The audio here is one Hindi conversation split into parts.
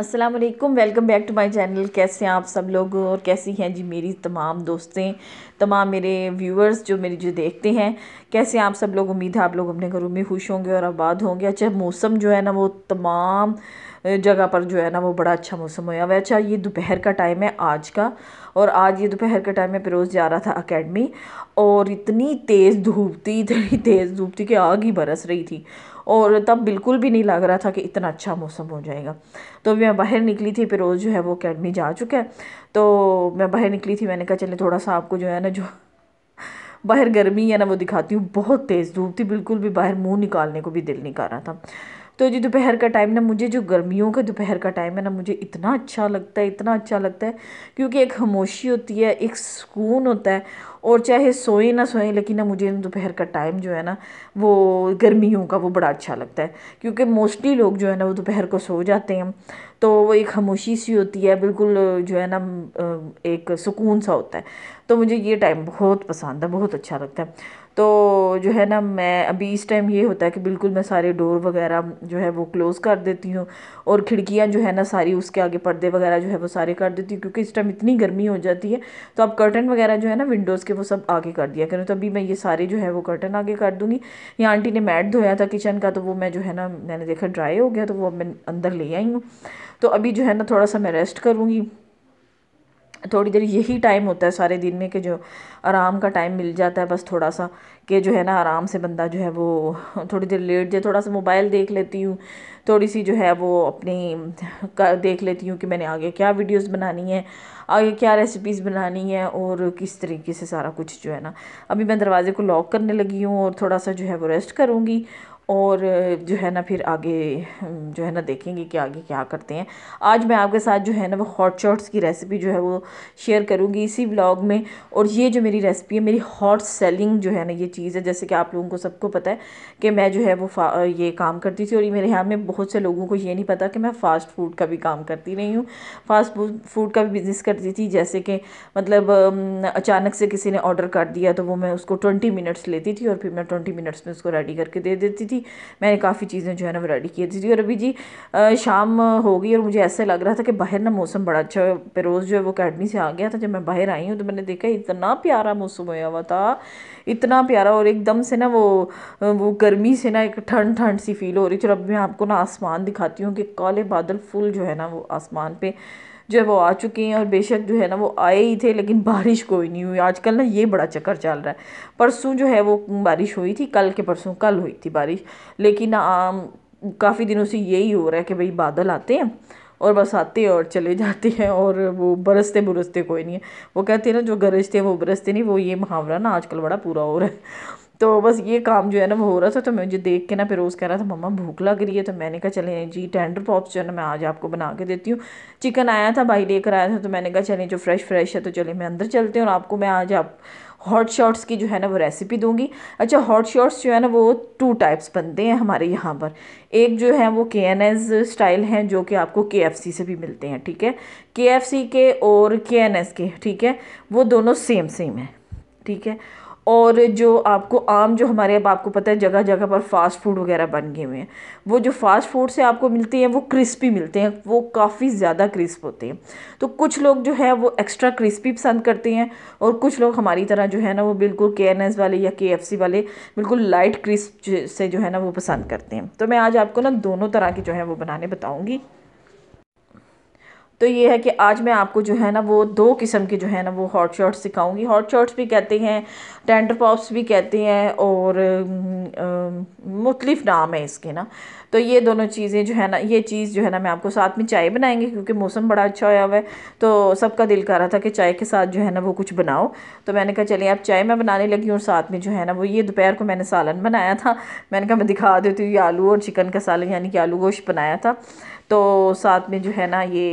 अस्सलाम वालेकुम welcome back to my channel कैसे हैं आप सब लोग और कैसी हैं जी मेरी तमाम दोस्तें तमाम मेरे व्यूअर्स जो मेरी जो देखते हैं कैसे हैं आप सब लोग उम्मीद है आप लोग अपने घरों में खुश होंगे और आबाद होंगे अच्छा मौसम जो है ना वो तमाम जगह पर जो है ना वो बड़ा अच्छा मौसम हुआ हुआ अच्छा ये दोपहर का टाइम है आज का और आज ये दोपहर का टाइम में पिरोज़ जा रहा था अकेडमी और इतनी तेज़ धूप थी इतनी तेज़ धूप थी कि आग ही बरस रही थी और तब बिल्कुल भी नहीं लग रहा था कि इतना अच्छा मौसम हो जाएगा तो मैं बाहर निकली थी फिर रोज़ जो है वो अकेडमी जा चुका है तो मैं बाहर निकली थी मैंने कहा चले थोड़ा सा आपको जो है ना जो बाहर गर्मी है ना वो दिखाती हूँ बहुत तेज़ धूप थी बिल्कुल भी बाहर मुंह निकालने को भी दिल नहीं कर रहा था तो जी दोपहर का टाइम ना मुझे जो गर्मियों का दोपहर का टाइम है ना मुझे इतना अच्छा लगता है इतना अच्छा लगता है क्योंकि एक खामोशी होती है एक सुकून होता है और चाहे सोए ना सोए लेकिन ना मुझे दोपहर का टाइम जो है ना वो गर्मियों का वो बड़ा अच्छा लगता है क्योंकि मोस्टली लोग जो है ना वो दोपहर को सो जाते हैं तो वो एक खामोशी सी होती है बिल्कुल जो है ना एक सुकून सा होता है तो मुझे ये टाइम बहुत पसंद है बहुत अच्छा लगता है तो जो है ना मैं अभी इस टाइम ये होता है कि बिल्कुल मैं सारे डोर वगैरह जो है वो क्लोज़ कर देती हूँ और खिड़कियाँ जो है ना सारी उसके आगे पर्दे वगैरह जो है वो सारे कर देती हूँ क्योंकि इस टाइम इतनी गर्मी हो जाती है तो अब कर्टन वगैरह जो है ना विंडोज़ के वो सब आगे कर दिया करूँ तो अभी मैं ये सारे जो है वो कर्टन आगे कर दूँगी या आंटी ने मैट धोया था किचन का तो वो मैं जो है ना मैंने देखा ड्राई हो गया तो वो मैं अंदर ले आई हूँ तो अभी जो है ना थोड़ा सा मैं रेस्ट करूँगी थोड़ी देर यही टाइम होता है सारे दिन में कि जो आराम का टाइम मिल जाता है बस थोड़ा सा कि जो है ना आराम से बंदा जो है वो थोड़ी देर लेट जाए थोड़ा सा मोबाइल देख लेती हूँ थोड़ी सी जो है वो अपनी देख लेती हूँ कि मैंने आगे क्या वीडियोस बनानी है आगे क्या रेसिपीज़ बनानी है और किस तरीके से सारा कुछ जो है ना अभी मैं दरवाज़े को लॉक करने लगी हूँ और थोड़ा सा जो है वो रेस्ट करूँगी और जो है ना फिर आगे जो है ना देखेंगे कि आगे क्या करते हैं आज मैं आपके साथ जो है ना वो हॉट शॉट्स की रेसिपी जो है वो शेयर करूँगी इसी ब्लॉग में और ये जो मेरी रेसिपी है मेरी हॉट सेलिंग जो है ना ये चीज़ है जैसे कि आप लोगों को सबको पता है कि मैं जो है वो ये काम करती थी और ये मेरे यहाँ में बहुत से लोगों को ये नहीं पता कि मैं फ़ास्ट फूड का भी काम करती रही हूँ फास्ट फूड का भी बिज़नेस करती थी जैसे कि मतलब अचानक से किसी ने ऑर्डर कर दिया तो वो मैं उसको ट्वेंटी मिनट्स लेती थी और फिर मैं ट्वेंटी मिनट्स में उसको रेडी करके दे देती थी थी मैंने काफ़ी चीज़ें जो है ना वो रेडी की थी और अभी जी शाम हो गई और मुझे ऐसा लग रहा था कि बाहर ना मौसम बड़ा अच्छा रोज़ जो है वो अकेडमी से आ गया था जब मैं बाहर आई हूँ तो मैंने देखा इतना प्यारा मौसम होया हुआ था इतना प्यारा और एकदम से ना वो वो गर्मी से ना एक ठंड ठंड सी फील हो रही थी और अब मैं आपको ना आसमान दिखाती हूँ कि काले बादल फुल जो है ना वो आसमान पर जो है वो आ चुकी हैं और बेशक जो है ना वो आए ही थे लेकिन बारिश कोई नहीं हुई आजकल ना ये बड़ा चक्कर चल रहा है परसों जो है वो बारिश हुई थी कल के परसों कल हुई थी बारिश लेकिन काफ़ी दिनों से यही हो रहा है कि भाई बादल आते हैं और बस आते और चले जाते हैं और वो बरसते बुरसते कोई नहीं है वो कहते हैं ना जो गरजते हैं वो बरसते नहीं वो ये मुहावरा ना आजकल बड़ा पूरा हो रहा है तो बस ये काम जो है ना वो हो रहा था तो मुझे देख के ना रोज़ कह रहा था मम्मा भूख लग रही है तो मैंने कहा चले जी टेंडर पॉप्स जो है ना मैं आज आपको बना के देती हूँ चिकन आया था भाई लेकर आया था तो मैंने कहा चले जो फ्रेश फ्रेश है तो चले मैं अंदर चलते हैं और आपको मैं आज आप हॉट शॉट्स की जो है ना वो रेसिपी दूंगी अच्छा हॉट शॉट्स जो है ना वो टू टाइप्स बनते हैं हमारे यहाँ पर एक जो है वो के एन एस स्टाइल हैं जो कि आपको के एफ सी से भी मिलते हैं ठीक है के एफ सी के और के एन एस के ठीक है वो दोनों सेम सेम है ठीक है और जो आपको आम जो हमारे अब आपको पता है जगह जगह पर फ़ास्ट फूड वगैरह बन गए हुए हैं वो जो फ़ास्ट फूड से आपको मिलती हैं वो क्रिस्पी मिलते हैं वो काफ़ी ज़्यादा क्रिस्प होते हैं तो कुछ लोग जो है वो एक्स्ट्रा क्रिस्पी पसंद करते हैं और कुछ लोग हमारी तरह जो है ना वो बिल्कुल के वाले या के वाले बिल्कुल लाइट क्रिस्प से जो है ना वो पसंद करते हैं तो मैं आज आपको ना दोनों तरह के जो है वो बनाने बताऊँगी तो ये है कि आज मैं आपको जो है ना वो दो किस्म के जो है ना वो हॉट शॉट्स सिखाऊंगी हॉट शॉट्स भी कहते हैं टेंडर पॉप्स भी कहते हैं और मुख्तलिफ़ नाम है इसके ना तो ये दोनों चीज़ें जो है ना ये चीज़ जो है ना मैं आपको साथ में चाय बनाएंगे क्योंकि मौसम बड़ा अच्छा होया हुआ है तो सबका दिल कर रहा था कि चाय के साथ जो है ना वो कुछ बनाओ तो मैंने कहा चलिए आप चाय मैं बनाने लगी और साथ में जो है ना वो ये दोपहर को मैंने सालन बनाया था मैंने कहा मैं दिखा देती हूँ ये आलू और चिकन का सालन यानी कि आलू गोश्त बनाया था तो साथ में जो है ना ये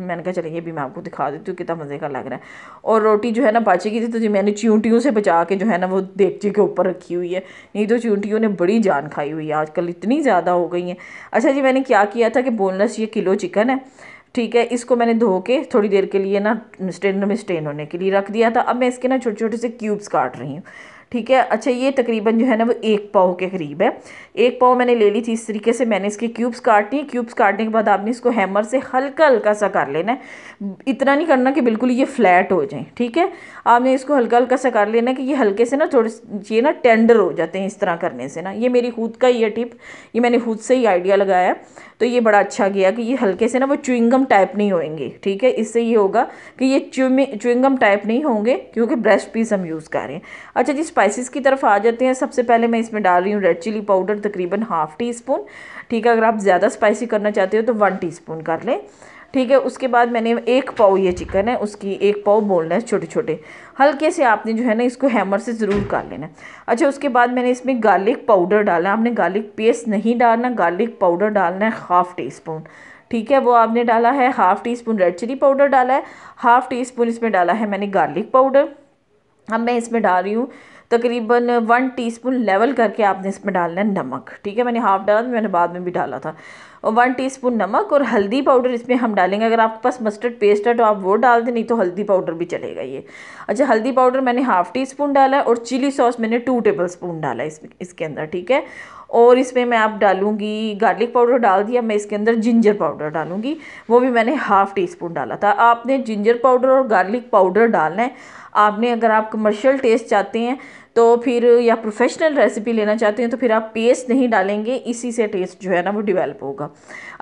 मैंने कहा चलिए ये भी मैं आपको दिखा देती हूँ कितना मज़े का लग रहा है और रोटी जो है ना बाची की थी तो जी मैंने चूंटियों से बचा के जो है ना वो देगची के ऊपर रखी हुई है नहीं तो च्यूंटियों ने बड़ी जान खाई हुई है आजकल इतनी ज़्यादा हो गई रही हैं अच्छा जी मैंने क्या किया था कि बोनलेस ये किलो चिकन है ठीक है इसको मैंने धो के थोड़ी देर के लिए ना स्ट्रेनर में स्टेन होने के लिए रख दिया था अब मैं इसके ना छोटे छोटे से क्यूब्स काट रही हूँ ठीक है अच्छा ये तकरीबन जो है ना वो एक पाव के करीब है एक पाव मैंने ले ली थी इस तरीके से मैंने इसके क्यूब्स काट लिए क्यूब्स काटने के बाद आपने इसको हैमर से हल्का हल्का सा कर लेना है इतना नहीं करना कि बिल्कुल ये फ्लैट हो जाए ठीक है आपने इसको हल्का हल्का सा कर लेना कि ये हल्के से ना थोड़े ये ना टेंडर हो जाते हैं इस तरह करने से ना ये मेरी खुद का ही टिप ये मैंने खुद से ही आइडिया लगाया तो ये बड़ा अच्छा गया कि ये हल्के से ना वो चुविंगम टाइप नहीं होएंगे ठीक है इससे ये होगा कि ये चुविंगम टाइप नहीं होंगे क्योंकि ब्रेस्ट पीस हम यूज़ कर रहे हैं अच्छा जी स्पाइसेस की तरफ आ जाते हैं सबसे पहले मैं इसमें डाल रही हूँ रेड चिली पाउडर तकरीबन हाफ़ टी स्पून ठीक है अगर आप ज़्यादा स्पाइसी करना चाहते हो तो वन टी स्पून कर लें ठीक है उसके बाद मैंने एक पाव ये चिकन है उसकी एक पाव है छोटे छोटे हल्के से आपने जो है ना इसको हैमर से ज़रूर कर लेना अच्छा उसके बाद मैंने इसमें गार्लिक पाउडर डाला आपने गार्लिक पेस्ट नहीं डालना गार्लिक पाउडर डालना है हाफ़ टी स्पून ठीक है वो आपने डाला है half teaspoon red chilli powder डाला है हाफ़ टी स्पून इसमें डाला है मैंने गार्लिक पाउडर अब मैं इसमें डाल रही हूँ तकरीबन वन टीस्पून लेवल करके आपने इसमें डालना है नमक ठीक है मैंने हाफ़ डाला मैंने बाद में भी डाला था और वन टी नमक और हल्दी पाउडर इसमें हम डालेंगे अगर आपके पास मस्टर्ड पेस्ट है तो आप वो डाल दें नहीं तो हल्दी पाउडर भी चलेगा ये अच्छा हल्दी पाउडर मैंने हाफ़ टी स्पून डाला है और चिली सॉस मैंने टू टेबल स्पून डाला है इसमें इसके अंदर ठीक है और इसमें मैं आप डालूंगी गार्लिक पाउडर डाल दिया मैं इसके अंदर जिंजर पाउडर डालूंगी वो भी मैंने हाफ़ टी स्पून डाला था आपने जिंजर पाउडर और गार्लिक पाउडर डालना है आपने अगर आप कमर्शियल टेस्ट चाहते हैं तो फिर या प्रोफेशनल रेसिपी लेना चाहते हैं तो फिर आप पेस्ट नहीं डालेंगे इसी से टेस्ट जो है ना वो डिवेलप होगा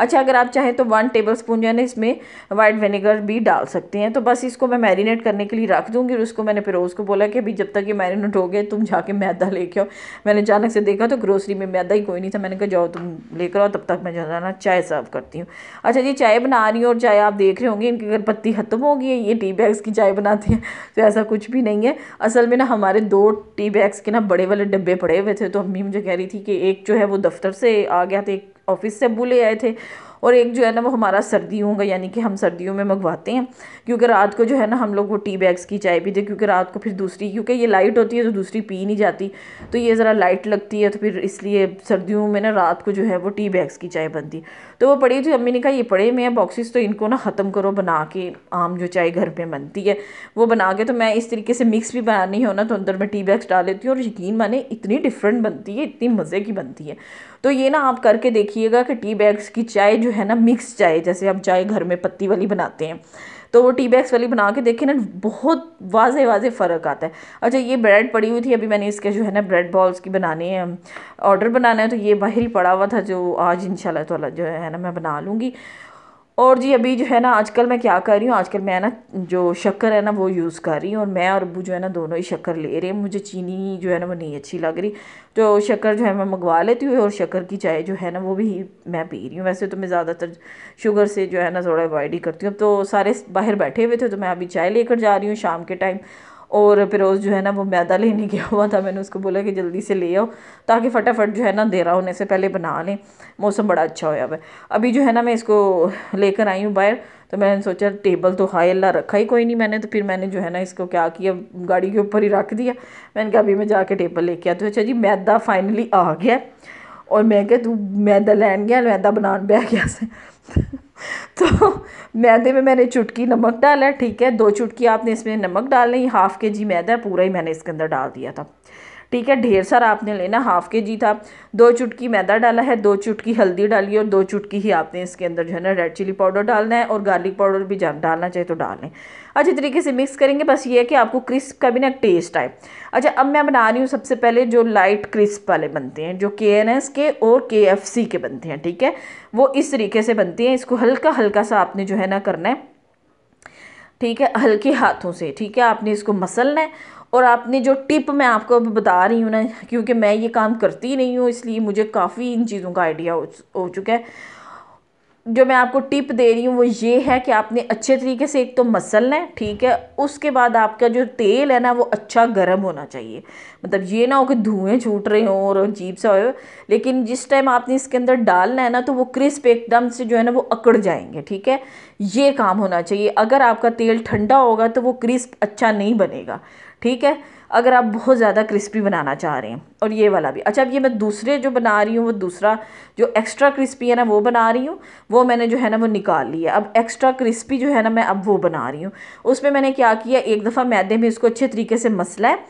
अच्छा अगर आप चाहें तो वन टेबल स्पून ना इसमें वाइट विनेगर भी डाल सकते हैं तो बस इसको मैं मैरिनेट करने के लिए रख दूँगी और उसको मैंने फिरोज़ को बोला कि अभी जब तक ये मैरिनेट हो गए तुम जाके मैदा लेके आओ मैंने अचानक से देखा तो ग्रोसरी में मैदा ही कोई नहीं था मैंने कहा जाओ तुम लेकर आओ तब तक मैं जो है ना चाय सर्व करती हूँ अच्छा जी चाय बना रही हूँ और चाय आप देख रहे होंगे इनकी अगर पत्ती ख़त्म होगी ये टी बैग्स की चाय बनाती हैं तो ऐसा ऐसा कुछ भी नहीं है असल में ना हमारे दो टी बैग्स के ना बड़े वाले डब्बे पड़े हुए थे तो अम्मी मुझे कह रही थी कि एक जो है वो दफ्तर से आ गया था एक ऑफिस से अबू ले आए थे और एक जो है ना वो हमारा सर्दियों का यानी कि हम सर्दियों में मंगवाते हैं क्योंकि रात को जो है ना हम लोग वो टी बैग्स की चाय पीते क्योंकि रात को फिर दूसरी क्योंकि ये लाइट होती है तो दूसरी पी नहीं जाती तो ये ज़रा लाइट लगती है तो फिर इसलिए सर्दियों में ना रात को जो है वो टी बैग्स की चाय बनती तो वो पड़ी थी अम्मी ने कहा ये पड़े में बॉक्सेस तो इनको ना ख़त्म करो बना के आम जो चाय घर पर बनती है वो बना के तो मैं इस तरीके से मिक्स भी बनानी हो ना तो अंदर मैं टी बैग्स डाल लेती हूँ और यकीन माने इतनी डिफरेंट बनती है इतनी मज़े की बनती है तो ये ना आप करके देखिएगा कि टी बैग्स की चाय जो है ना मिक्स चाय जैसे हम चाय घर में पत्ती वाली बनाते हैं तो वो टी बैग्स वाली बना के देखे ना बहुत वाजे वाजे फ़र्क आता है अच्छा ये ब्रेड पड़ी हुई थी अभी मैंने इसके जो है ना ब्रेड बॉल्स की बनाने हैं ऑर्डर बनाना है तो ये बाहर ही पड़ा हुआ था जो आज इन तो जो है ना मैं बना लूँगी और जी अभी जो है ना आजकल मैं क्या कर रही हूँ आजकल मैं ना जो शक्कर है ना वो यूज़ कर रही हूँ और मैं और अबू जो है ना दोनों ही शक्कर ले रहे हैं मुझे चीनी जो है ना वो नहीं अच्छी लग रही तो शक्कर जो है मैं मंगवा लेती हूँ और शक्कर की चाय जो है ना वो भी मैं पी रही हूँ वैसे तो मैं ज़्यादातर शुगर से जो है ना थोड़ा अवॉइड ही करती हूँ अब तो सारे बाहर बैठे हुए थे तो मैं अभी चाय लेकर जा रही हूँ शाम के टाइम और फिर उस जो है ना वो मैदा लेने गया हुआ था मैंने उसको बोला कि जल्दी से ले आओ ताकि फटाफट जो है ना देरा होने से पहले बना लें मौसम बड़ा अच्छा होया है अभी जो है ना मैं इसको लेकर आई हूँ बाहर तो मैंने सोचा टेबल तो हाई अल्लाह रखा ही कोई नहीं मैंने तो फिर मैंने जो है ना इसको क्या किया गाड़ी के ऊपर ही रख दिया मैंने कहा अभी मैं जाके टेबल लेके आती हूँ अच्छा जी मैदा फाइनली आ गया और मैं क्या तू मैदा लैन गया मैदा बना बह गया से तो मैदे में मैंने चुटकी नमक डाला ठीक है दो चुटकी आपने इसमें नमक डाल ली हाफ़ के जी मैदा पूरा ही मैंने इसके अंदर डाल दिया था ठीक है ढेर सारा आपने लेना हाफ़ के जी था दो चुटकी मैदा डाला है दो चुटकी हल्दी डाली और दो चुटकी ही आपने इसके अंदर जो है ना रेड चिली पाउडर डालना है और गार्लिक पाउडर भी डालना चाहिए तो डाल लें अच्छे तरीके से मिक्स करेंगे बस ये है कि आपको क्रिस्प का भी ना टेस्ट आए अच्छा अब मैं बना रही हूँ सबसे पहले जो लाइट क्रिस्प वाले बनते हैं जो के के और के के बनते हैं ठीक है वो इस तरीके से बनते हैं इसको हल्का हल्का सा आपने जो है ना करना है ठीक है हल्के हाथों से ठीक है आपने इसको मसलना है और आपने जो टिप मैं आपको अभी बता रही हूँ ना क्योंकि मैं ये काम करती नहीं हूँ इसलिए मुझे काफ़ी इन चीज़ों का आइडिया हो चुका है जो मैं आपको टिप दे रही हूँ वो ये है कि आपने अच्छे तरीके से एक तो मसल लें ठीक है उसके बाद आपका जो तेल है ना वो अच्छा गर्म होना चाहिए मतलब ये ना हो कि धुएँ छूट रहे हों और अजीब सा हो लेकिन जिस टाइम आपने इसके अंदर डालना है ना तो वो क्रिस्प एकदम से जो है ना वो अकड़ जाएंगे ठीक है ये काम होना चाहिए अगर आपका तेल ठंडा होगा तो वो क्रिस्प अच्छा नहीं बनेगा ठीक है अगर आप बहुत ज़्यादा क्रिस्पी बनाना चाह रहे हैं और ये वाला भी अच्छा अब ये मैं दूसरे जो बना रही हूँ वो दूसरा जो एक्स्ट्रा क्रिस्पी है ना वो बना रही हूँ वो मैंने जो है ना वो निकाल लिया अब एक्स्ट्रा क्रिस्पी जो है ना मैं अब वो बना रही हूँ उसमें मैंने क्या किया एक दफ़ा मैदे में इसको अच्छे तरीके से मसला है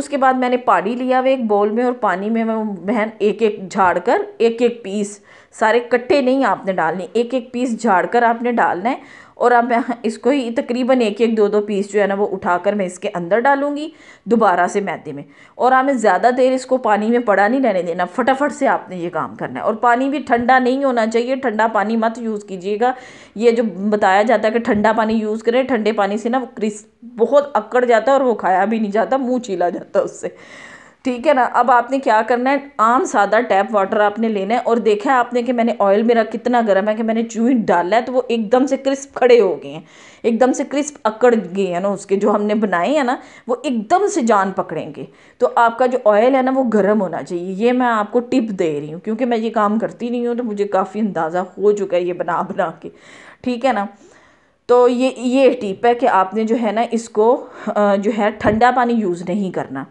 उसके बाद मैंने पानी लिया हुआ एक बॉल में और पानी में मैं बहन एक एक झाड़ कर एक एक पीस सारे कट्टे नहीं आपने डालने एक एक पीस झाड़ कर आपने डालना है और अब मैं इसको ही तकरीबन एक एक दो दो पीस जो है ना वो उठाकर मैं इसके अंदर डालूंगी दोबारा से मैदे में और हमें ज़्यादा देर इसको पानी में पड़ा नहीं रहने देना फटाफट से आपने ये काम करना है और पानी भी ठंडा नहीं होना चाहिए ठंडा पानी मत यूज़ कीजिएगा ये जो बताया जाता है कि ठंडा पानी यूज़ करें ठंडे पानी से ना क्रिस बहुत अक्कड़ जाता है और वो खाया भी नहीं जाता मुँह चीला जाता उससे ठीक है ना अब आपने क्या करना है आम सादा टैप वाटर आपने लेना है और देखा है आपने कि मैंने ऑयल मेरा कितना गर्म है कि मैंने चूही डाला है तो वो एकदम से क्रिस्प खड़े हो गए हैं एकदम से क्रिस्प अकड़ गए हैं ना उसके जो हमने बनाए हैं ना वो एकदम से जान पकड़ेंगे तो आपका जो ऑयल है ना वो गर्म होना चाहिए ये मैं आपको टिप दे रही हूँ क्योंकि मैं ये काम करती नहीं हूँ तो मुझे काफ़ी अंदाज़ा हो चुका है ये बना बना के ठीक है ना तो ये ये टिप है कि आपने जो है ना इसको जो है ठंडा पानी यूज़ नहीं करना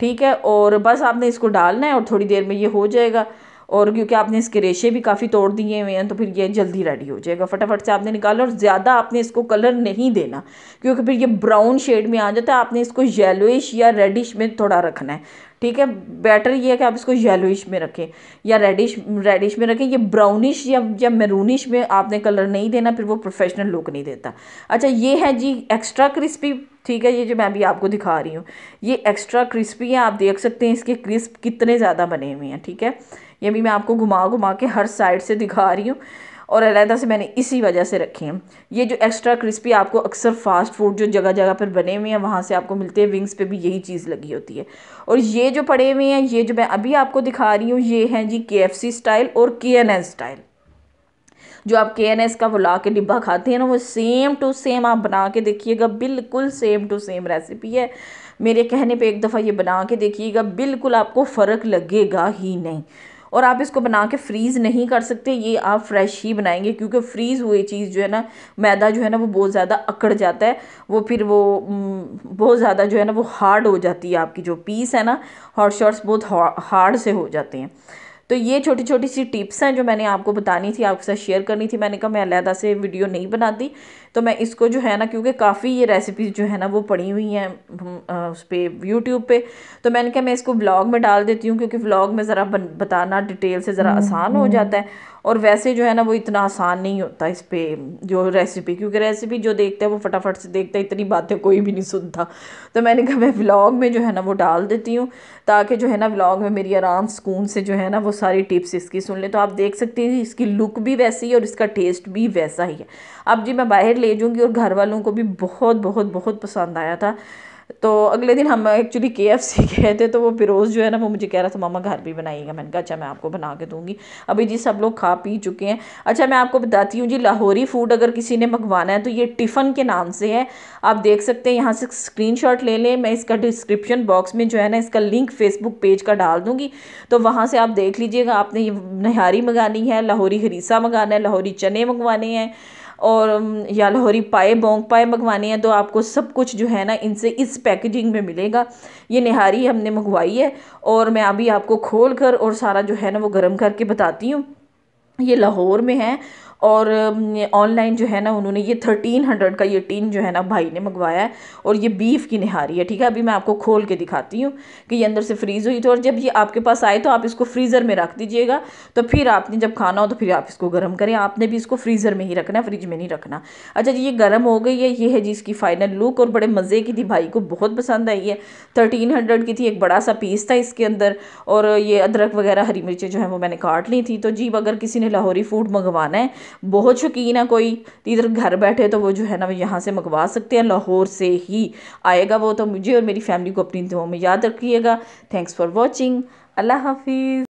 ठीक है और बस आपने इसको डालना है और थोड़ी देर में ये हो जाएगा और क्योंकि आपने इसके रेशे भी काफ़ी तोड़ दिए हुए हैं तो फिर ये जल्दी रेडी हो जाएगा फटाफट से आपने निकाला और ज़्यादा आपने इसको कलर नहीं देना क्योंकि फिर ये ब्राउन शेड में आ जाता है आपने इसको येलोइश या रेडिश में थोड़ा रखना है ठीक है बेटर ये है कि आप इसको येलोइश में रखें या रेडिश रेडिश में रखें ये ब्राउनिश या या मैरूनिश में आपने कलर नहीं देना फिर वो प्रोफेशनल लुक नहीं देता अच्छा ये है जी एक्स्ट्रा क्रिस्पी ठीक है ये जो मैं अभी आपको दिखा रही हूँ ये एक्स्ट्रा क्रिस्पी है आप देख सकते हैं इसके क्रिस्प कितने ज़्यादा बने हुए हैं ठीक है ये भी मैं आपको घुमा घुमा के हर साइड से दिखा रही हूँ और अलहदा से मैंने इसी वजह से रखी हैं ये जो एक्स्ट्रा क्रिस्पी आपको अक्सर फास्ट फूड जो जगह जगह पर बने हुए हैं वहाँ से आपको मिलते हैं विंग्स पे भी यही चीज़ लगी होती है और ये जो पड़े हुए हैं ये जो मैं अभी आपको दिखा रही हूँ ये हैं जी के स्टाइल और के स्टाइल जो आप के एन एस का बुला के डिब्बा खाते हैं ना वो सेम टू सेम आप बना के देखिएगा बिल्कुल सेम टू सेम रेसिपी है मेरे कहने पे एक दफ़ा ये बना के देखिएगा बिल्कुल आपको फ़र्क लगेगा ही नहीं और आप इसको बना के फ्रीज़ नहीं कर सकते ये आप फ्रेश ही बनाएंगे क्योंकि फ्रीज़ हुई चीज़ जो है ना मैदा जो है ना वो बहुत ज़्यादा अकड़ जाता है वो फिर वो बहुत ज़्यादा जो है ना वो हार्ड हो जाती है आपकी जो पीस है ना हॉट शॉट्स बहुत हार्ड से हो जाते हैं तो ये छोटी छोटी सी टिप्स हैं जो मैंने आपको बतानी थी आपके साथ शेयर करनी थी मैंने कहा मैं अलहदा से वीडियो नहीं बनाती तो मैं इसको जो है ना क्योंकि काफ़ी ये रेसिपीज़ जो है ना वो पड़ी हुई हैं उस पर यूट्यूब पर तो मैंने कहा मैं इसको ब्लॉग में डाल देती हूँ क्योंकि ब्लॉग में ज़रा बताना डिटेल से ज़रा हम्म, आसान हो हम्म। जाता है और वैसे जो है ना वो इतना आसान नहीं होता इस पर जो रेसिपी क्योंकि रेसिपी जो देखते हैं वो फटाफट से देखते हैं इतनी बातें कोई भी नहीं सुनता तो मैंने कहा मैं व्लॉग में जो है ना वो डाल देती हूँ ताकि जो है ना व्लॉग में मेरी आराम सुकून से जो है ना वो सारी टिप्स इसकी सुन लें तो आप देख सकते हैं इसकी लुक भी वैसी है और इसका टेस्ट भी वैसा ही है अब जी मैं बाहर ले जाऊँगी और घर वालों को भी बहुत बहुत बहुत पसंद आया था तो अगले दिन हम एक्चुअली के एफ सी गए थे तो वो फिरोज़ जो है ना वो मुझे कह रहा था मामा घर भी बनाइएगा मैंने कहा अच्छा मैं आपको बना के दूंगी अभी जी सब लोग खा पी चुके हैं अच्छा मैं आपको बताती हूँ जी लाहौरी फूड अगर किसी ने मंगवाना है तो ये टिफ़न के नाम से है आप देख सकते हैं यहाँ से स्क्रीन ले लें मैं इसका डिस्क्रिप्शन बॉक्स में जो है ना इसका लिंक फेसबुक पेज का डाल दूँगी तो वहाँ से आप देख लीजिएगा आपने ये नहारी मंगानी है लाहौरी हरीसा मंगाना है लाहौरी चने मंगवाने हैं और या लाहौरी पाए बोंग पाए मंगवाने हैं तो आपको सब कुछ जो है ना इनसे इस पैकेजिंग में मिलेगा ये निहारी हमने मंगवाई है और मैं अभी आपको खोल कर और सारा जो है ना वो गर्म करके बताती हूँ ये लाहौर में है और ऑनलाइन जो है ना उन्होंने ये थर्टीन हंड्रेड का ये टीन जो है ना भाई ने मंगवाया है और ये बीफ की निहारी है ठीक है अभी मैं आपको खोल के दिखाती हूँ कि ये अंदर से फ्रीज़ हुई थी और जब ये आपके पास आए तो आप इसको फ्रीज़र में रख दीजिएगा तो फिर आपने जब खाना हो तो फिर आप इसको गर्म करें आपने भी इसको फ्रीज़र में ही रखना है फ्रिज में नहीं रखना अच्छा जी ये गर्म हो गई है ये है जी इसकी फ़ाइनल लुक और बड़े मज़े की थी भाई को बहुत पसंद आई है थर्टीन हंड्रेड की थी एक बड़ा सा पीस था इसके अंदर और ये अदरक वगैरह हरी मिर्चें जो है वो मैंने काट ली थी तो जी अगर किसी ने लाहौरी फूड मंगवाना है बहुत शौकीन है कोई इधर घर बैठे तो वो जो है ना वो यहाँ से मंगवा सकते हैं लाहौर से ही आएगा वो तो मुझे और मेरी फैमिली को अपनी दुआओं में याद रखिएगा थैंक्स फॉर वॉचिंग अल्लाह हाफिज़